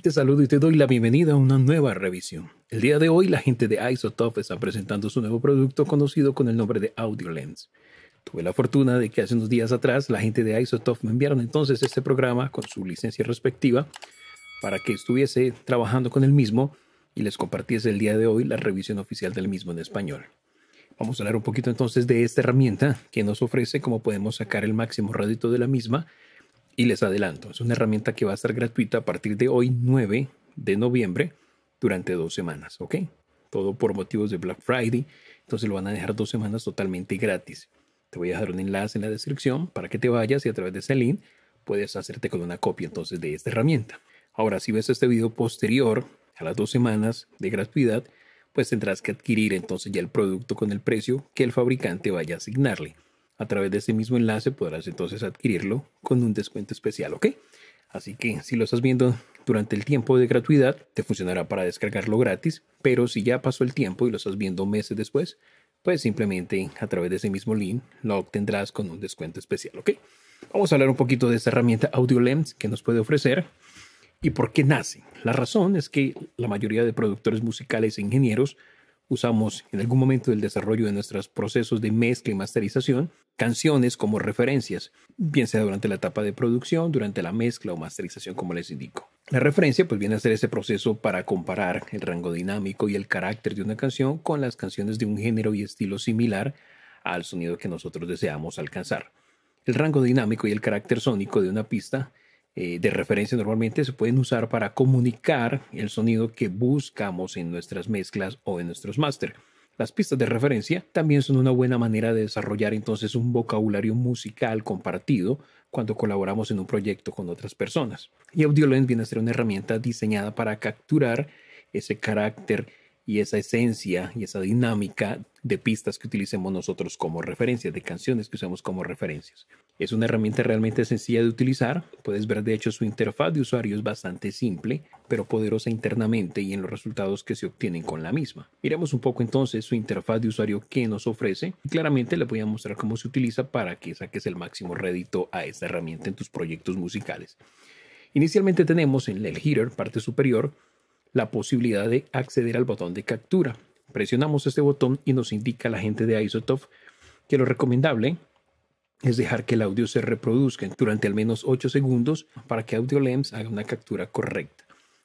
te saludo y te doy la bienvenida a una nueva revisión. El día de hoy la gente de Isotope está presentando su nuevo producto conocido con el nombre de Audio Lens. Tuve la fortuna de que hace unos días atrás la gente de Isotope me enviaron entonces este programa con su licencia respectiva para que estuviese trabajando con el mismo y les compartiese el día de hoy la revisión oficial del mismo en español. Vamos a hablar un poquito entonces de esta herramienta que nos ofrece cómo podemos sacar el máximo rédito de la misma y les adelanto, es una herramienta que va a estar gratuita a partir de hoy 9 de noviembre durante dos semanas, ¿ok? Todo por motivos de Black Friday, entonces lo van a dejar dos semanas totalmente gratis. Te voy a dejar un enlace en la descripción para que te vayas y a través de ese link puedes hacerte con una copia entonces de esta herramienta. Ahora, si ves este video posterior a las dos semanas de gratuidad, pues tendrás que adquirir entonces ya el producto con el precio que el fabricante vaya a asignarle. A través de ese mismo enlace podrás entonces adquirirlo con un descuento especial, ¿ok? Así que si lo estás viendo durante el tiempo de gratuidad, te funcionará para descargarlo gratis, pero si ya pasó el tiempo y lo estás viendo meses después, pues simplemente a través de ese mismo link lo obtendrás con un descuento especial, ¿ok? Vamos a hablar un poquito de esta herramienta AudioLens que nos puede ofrecer y por qué nace. La razón es que la mayoría de productores musicales e ingenieros usamos en algún momento del desarrollo de nuestros procesos de mezcla y masterización canciones como referencias, bien sea durante la etapa de producción, durante la mezcla o masterización, como les indico. La referencia pues viene a ser ese proceso para comparar el rango dinámico y el carácter de una canción con las canciones de un género y estilo similar al sonido que nosotros deseamos alcanzar. El rango dinámico y el carácter sónico de una pista eh, de referencia normalmente se pueden usar para comunicar el sonido que buscamos en nuestras mezclas o en nuestros máster. Las pistas de referencia también son una buena manera de desarrollar entonces un vocabulario musical compartido cuando colaboramos en un proyecto con otras personas. Y AudioLens viene a ser una herramienta diseñada para capturar ese carácter y esa esencia y esa dinámica de pistas que utilicemos nosotros como referencias, de canciones que usamos como referencias. Es una herramienta realmente sencilla de utilizar, puedes ver de hecho su interfaz de usuario es bastante simple, pero poderosa internamente y en los resultados que se obtienen con la misma. Miremos un poco entonces su interfaz de usuario que nos ofrece y claramente le voy a mostrar cómo se utiliza para que saques el máximo rédito a esta herramienta en tus proyectos musicales. Inicialmente tenemos en el header, parte superior, la posibilidad de acceder al botón de captura. Presionamos este botón y nos indica la gente de Isotop que lo recomendable es dejar que el audio se reproduzca durante al menos 8 segundos para que AudioLens haga una captura correcta.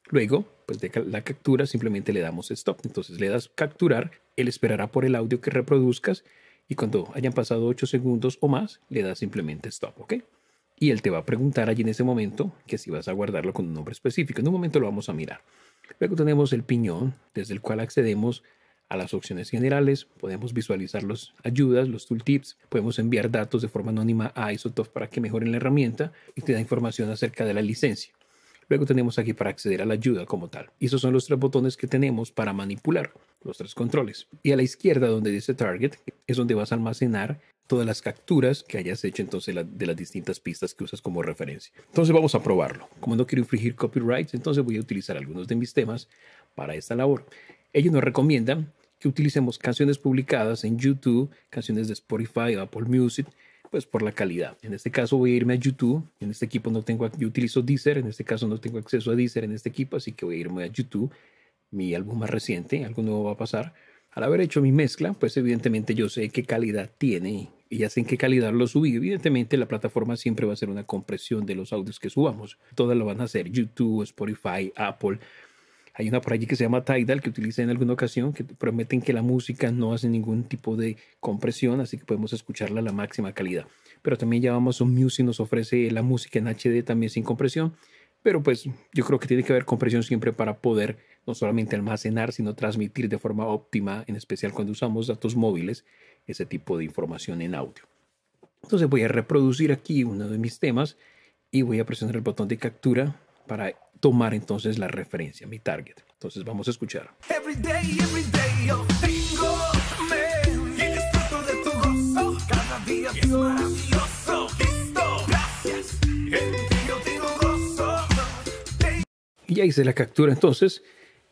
Luego, pues de la captura simplemente le damos stop. Entonces le das capturar, él esperará por el audio que reproduzcas y cuando hayan pasado 8 segundos o más, le das simplemente stop, ¿ok? Y él te va a preguntar allí en ese momento que si vas a guardarlo con un nombre específico. En un momento lo vamos a mirar. Luego tenemos el piñón, desde el cual accedemos a las opciones generales, podemos visualizar las ayudas, los tooltips, podemos enviar datos de forma anónima a Isotof para que mejoren la herramienta y te da información acerca de la licencia. Luego tenemos aquí para acceder a la ayuda como tal. Y esos son los tres botones que tenemos para manipular los tres controles. Y a la izquierda donde dice Target es donde vas a almacenar todas las capturas que hayas hecho entonces de las distintas pistas que usas como referencia. Entonces vamos a probarlo. Como no quiero infringir copyrights, entonces voy a utilizar algunos de mis temas para esta labor. Ellos nos recomiendan que utilicemos canciones publicadas en YouTube, canciones de Spotify o Apple Music, pues por la calidad. En este caso voy a irme a YouTube. En este equipo no tengo, yo utilizo Deezer, en este caso no tengo acceso a Deezer en este equipo, así que voy a irme a YouTube, mi álbum más reciente, algo nuevo va a pasar al haber hecho mi mezcla, pues evidentemente yo sé qué calidad tiene y ya sé en qué calidad lo subí. Evidentemente la plataforma siempre va a ser una compresión de los audios que subamos. Todas lo van a hacer, YouTube, Spotify, Apple. Hay una por allí que se llama Tidal que utilicé en alguna ocasión que prometen que la música no hace ningún tipo de compresión, así que podemos escucharla a la máxima calidad. Pero también ya Amazon Music nos ofrece la música en HD también sin compresión, pero pues yo creo que tiene que haber compresión siempre para poder no solamente almacenar, sino transmitir de forma óptima, en especial cuando usamos datos móviles, ese tipo de información en audio. Entonces voy a reproducir aquí uno de mis temas y voy a presionar el botón de captura para tomar entonces la referencia, mi target. Entonces vamos a escuchar. y ahí se ya hice la captura entonces.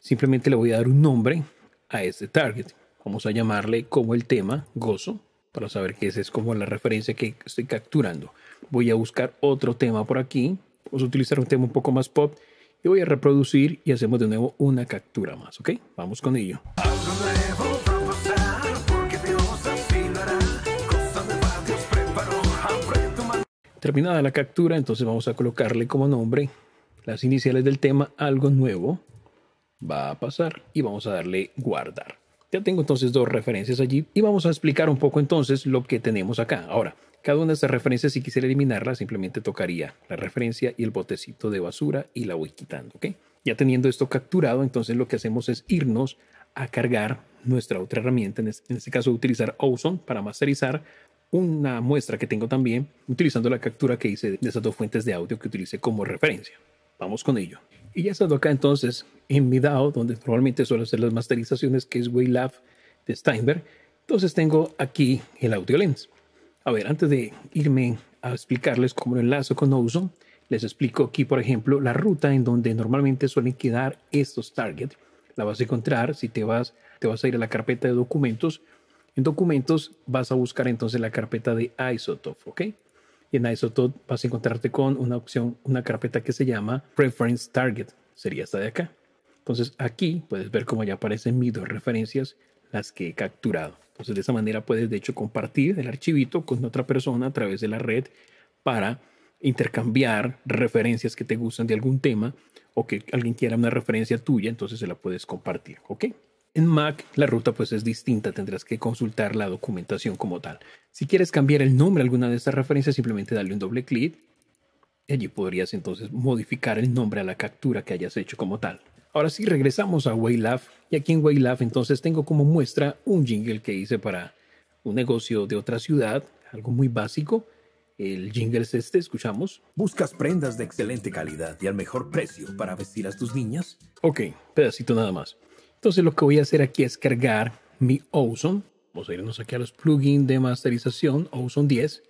Simplemente le voy a dar un nombre a este target. Vamos a llamarle como el tema gozo para saber que esa es como la referencia que estoy capturando. Voy a buscar otro tema por aquí. Vamos a utilizar un tema un poco más pop y voy a reproducir y hacemos de nuevo una captura más, ¿ok? Vamos con ello. Terminada la captura, entonces vamos a colocarle como nombre las iniciales del tema algo nuevo va a pasar y vamos a darle guardar. Ya tengo entonces dos referencias allí y vamos a explicar un poco entonces lo que tenemos acá. Ahora, cada una de estas referencias, si quisiera eliminarla, simplemente tocaría la referencia y el botecito de basura y la voy quitando, ¿ok? Ya teniendo esto capturado, entonces lo que hacemos es irnos a cargar nuestra otra herramienta, en este, en este caso utilizar Ozone para masterizar una muestra que tengo también utilizando la captura que hice de esas dos fuentes de audio que utilicé como referencia. Vamos con ello. Y ya estando acá entonces, en mi DAO, donde normalmente suelo hacer las masterizaciones, que es Waylab de Steinberg. Entonces tengo aquí el audio lens. A ver, antes de irme a explicarles cómo lo enlazo con Ozone, les explico aquí, por ejemplo, la ruta en donde normalmente suelen quedar estos targets. La vas a encontrar si te vas, te vas a ir a la carpeta de documentos. En documentos vas a buscar entonces la carpeta de Isotope, ¿ok? Y en Isotope vas a encontrarte con una opción, una carpeta que se llama Preference Target. Sería esta de acá. Entonces aquí puedes ver cómo ya aparecen mis dos referencias, las que he capturado. Entonces de esa manera puedes de hecho compartir el archivito con otra persona a través de la red para intercambiar referencias que te gustan de algún tema o que alguien quiera una referencia tuya, entonces se la puedes compartir, ¿ok? En Mac la ruta pues es distinta, tendrás que consultar la documentación como tal. Si quieres cambiar el nombre a alguna de estas referencias, simplemente dale un doble clic y allí podrías entonces modificar el nombre a la captura que hayas hecho como tal. Ahora sí, regresamos a Waylaf y aquí en Waylaf entonces tengo como muestra un jingle que hice para un negocio de otra ciudad, algo muy básico. El jingle es este, escuchamos. ¿Buscas prendas de excelente calidad y al mejor precio para vestir a tus niñas? Ok, pedacito nada más. Entonces lo que voy a hacer aquí es cargar mi Ozone. Vamos a irnos aquí a los plugins de masterización, Ozone 10.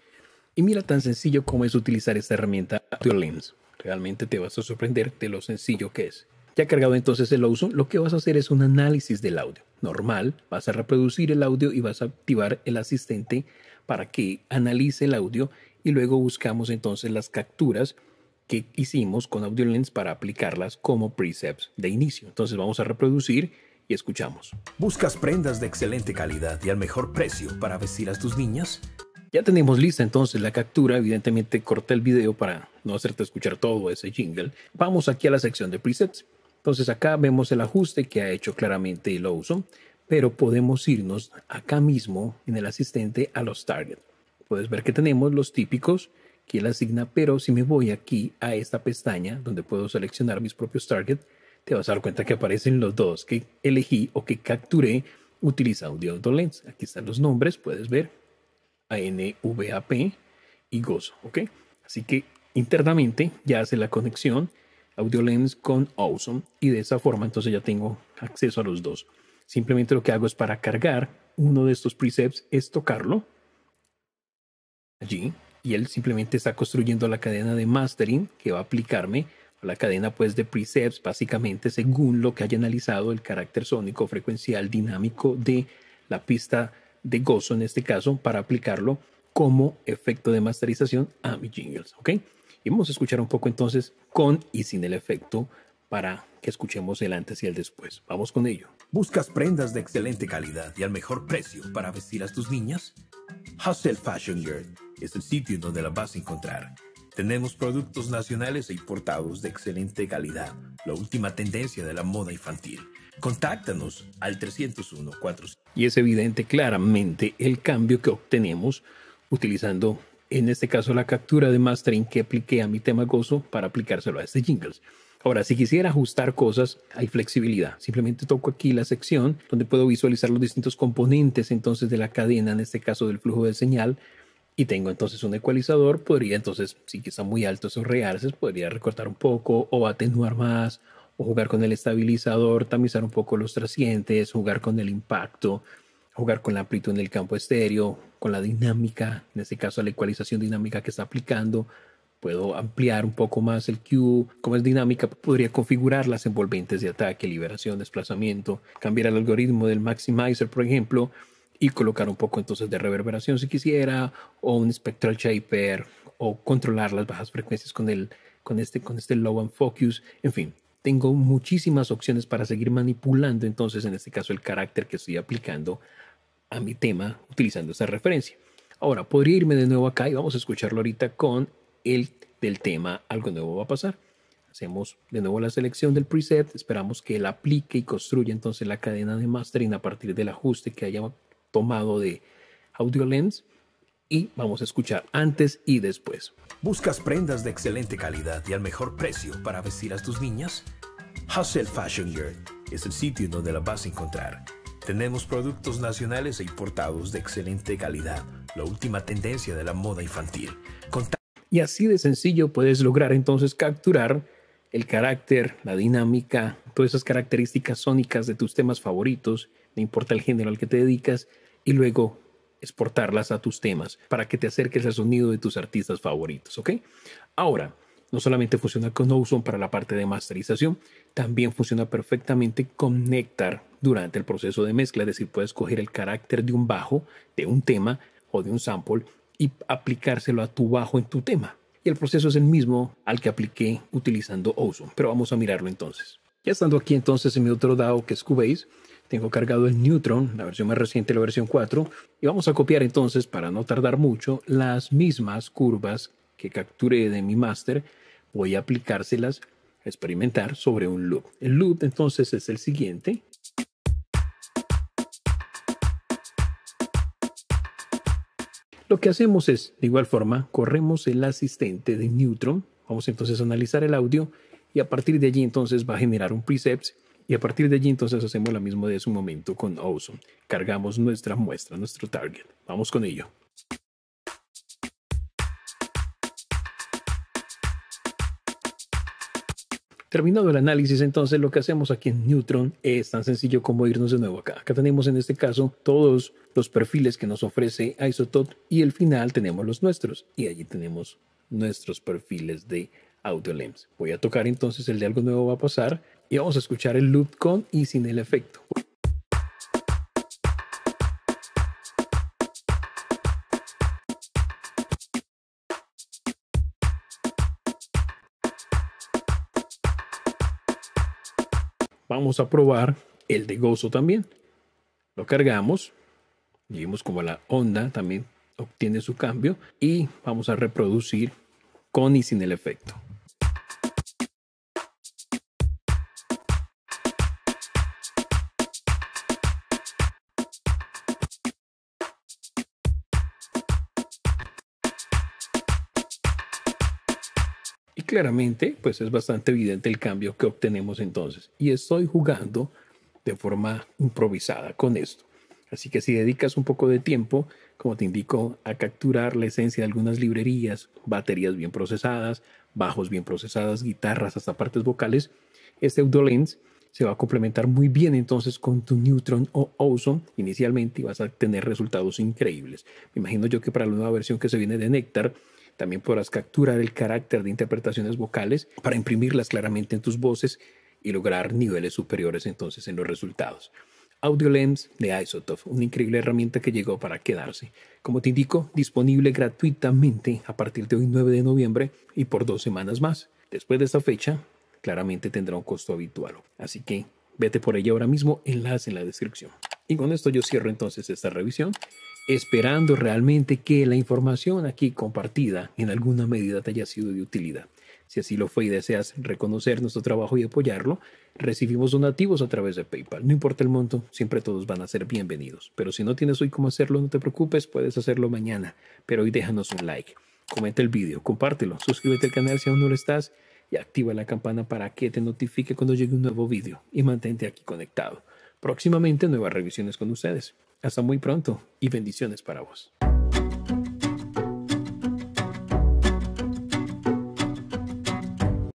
Y mira tan sencillo como es utilizar esta herramienta AudioLens. Realmente te vas a sorprender de lo sencillo que es. Ya cargado entonces el Ozone, lo que vas a hacer es un análisis del audio. Normal, vas a reproducir el audio y vas a activar el asistente para que analice el audio y luego buscamos entonces las capturas que hicimos con AudioLens para aplicarlas como precepts de inicio. Entonces vamos a reproducir y escuchamos. ¿Buscas prendas de excelente calidad y al mejor precio para vestir a tus niñas? Ya tenemos lista entonces la captura, evidentemente corté el video para no hacerte escuchar todo ese jingle. Vamos aquí a la sección de presets entonces acá vemos el ajuste que ha hecho claramente el uso, pero podemos irnos acá mismo en el asistente a los targets. Puedes ver que tenemos los típicos que él asigna, pero si me voy aquí a esta pestaña donde puedo seleccionar mis propios targets, te vas a dar cuenta que aparecen los dos que elegí o que capturé utilizando AutoLens. Aquí están los nombres, puedes ver ANVAP y Gozo, ¿ok? Así que internamente ya hace la conexión Audio Lens con Awesome y de esa forma entonces ya tengo acceso a los dos. Simplemente lo que hago es para cargar uno de estos Precepts es tocarlo allí y él simplemente está construyendo la cadena de mastering que va a aplicarme la cadena pues de precepts básicamente según lo que haya analizado el carácter sónico frecuencial dinámico de la pista de gozo en este caso para aplicarlo como efecto de masterización a mi jingles, ¿ok? Y vamos a escuchar un poco entonces con y sin el efecto para que escuchemos el antes y el después. Vamos con ello. ¿Buscas prendas de excelente calidad y al mejor precio para vestir a tus niñas? Hustle Fashion Girl es el sitio donde las vas a encontrar. Tenemos productos nacionales e importados de excelente calidad, la última tendencia de la moda infantil. Contáctanos al 301 400 Y es evidente claramente el cambio que obtenemos utilizando en este caso la captura de mastering que apliqué a mi tema gozo para aplicárselo a este jingles. Ahora, si quisiera ajustar cosas, hay flexibilidad. Simplemente toco aquí la sección donde puedo visualizar los distintos componentes entonces de la cadena, en este caso del flujo de señal, y tengo entonces un ecualizador, podría entonces, si está muy altos esos realces, podría recortar un poco o atenuar más, o jugar con el estabilizador, tamizar un poco los trascientes, jugar con el impacto, jugar con la amplitud en el campo estéreo, con la dinámica, en este caso la ecualización dinámica que está aplicando. Puedo ampliar un poco más el Q, como es dinámica, podría configurar las envolventes de ataque, liberación, desplazamiento, cambiar el algoritmo del maximizer, por ejemplo, y colocar un poco entonces de reverberación si quisiera, o un spectral shaper, o controlar las bajas frecuencias con, el, con, este, con este low and focus, en fin, tengo muchísimas opciones para seguir manipulando entonces en este caso el carácter que estoy aplicando a mi tema utilizando esta referencia. Ahora, podría irme de nuevo acá y vamos a escucharlo ahorita con el del tema Algo nuevo va a pasar. Hacemos de nuevo la selección del preset, esperamos que él aplique y construya entonces la cadena de mastering a partir del ajuste que haya tomado de Audio Lens y vamos a escuchar antes y después. ¿Buscas prendas de excelente calidad y al mejor precio para vestir a tus niñas? Hustle Fashion Year es el sitio donde la vas a encontrar. Tenemos productos nacionales e importados de excelente calidad, la última tendencia de la moda infantil. y así de sencillo puedes lograr entonces capturar el carácter, la dinámica, todas esas características sónicas de tus temas favoritos, no importa el género al que te dedicas, y luego exportarlas a tus temas para que te acerques al sonido de tus artistas favoritos, ¿ok? Ahora, no solamente funciona con Ozone para la parte de masterización, también funciona perfectamente con Nectar durante el proceso de mezcla, es decir, puedes coger el carácter de un bajo, de un tema o de un sample y aplicárselo a tu bajo en tu tema. Y el proceso es el mismo al que apliqué utilizando Ozone, pero vamos a mirarlo entonces. Ya estando aquí entonces en mi otro DAO que es Cubase, tengo cargado el Neutron, la versión más reciente, la versión 4, y vamos a copiar entonces, para no tardar mucho, las mismas curvas que capturé de mi master. Voy a aplicárselas, a experimentar sobre un loop. El loop entonces es el siguiente. Lo que hacemos es, de igual forma, corremos el asistente de Neutron. Vamos entonces a analizar el audio y a partir de allí entonces va a generar un precept. Y a partir de allí entonces hacemos lo mismo de su momento con Ozone. Cargamos nuestra muestra, nuestro target. Vamos con ello. Terminado el análisis, entonces lo que hacemos aquí en Neutron es tan sencillo como irnos de nuevo acá. Acá tenemos en este caso todos los perfiles que nos ofrece Isotop y al final tenemos los nuestros. Y allí tenemos nuestros perfiles de AutoLens. Voy a tocar entonces el de algo nuevo va a pasar y vamos a escuchar el loop con y sin el efecto. Vamos a probar el de gozo también. Lo cargamos vimos vemos como la onda también obtiene su cambio y vamos a reproducir con y sin el efecto. claramente, pues es bastante evidente el cambio que obtenemos entonces. Y estoy jugando de forma improvisada con esto. Así que si dedicas un poco de tiempo, como te indico, a capturar la esencia de algunas librerías, baterías bien procesadas, bajos bien procesadas, guitarras hasta partes vocales, este lens se va a complementar muy bien entonces con tu Neutron o Ozone inicialmente y vas a tener resultados increíbles. Me imagino yo que para la nueva versión que se viene de Nectar, también podrás capturar el carácter de interpretaciones vocales para imprimirlas claramente en tus voces y lograr niveles superiores entonces en los resultados. AudioLens de iZotope, una increíble herramienta que llegó para quedarse. Como te indico, disponible gratuitamente a partir de hoy 9 de noviembre y por dos semanas más. Después de esta fecha, claramente tendrá un costo habitual. Así que vete por ella ahora mismo, enlace en la descripción. Y con esto yo cierro entonces esta revisión esperando realmente que la información aquí compartida en alguna medida te haya sido de utilidad. Si así lo fue y deseas reconocer nuestro trabajo y apoyarlo, recibimos donativos a través de PayPal. No importa el monto, siempre todos van a ser bienvenidos. Pero si no tienes hoy cómo hacerlo, no te preocupes, puedes hacerlo mañana. Pero hoy déjanos un like, comenta el video, compártelo, suscríbete al canal si aún no lo estás y activa la campana para que te notifique cuando llegue un nuevo video y mantente aquí conectado. Próximamente nuevas revisiones con ustedes. Hasta muy pronto y bendiciones para vos.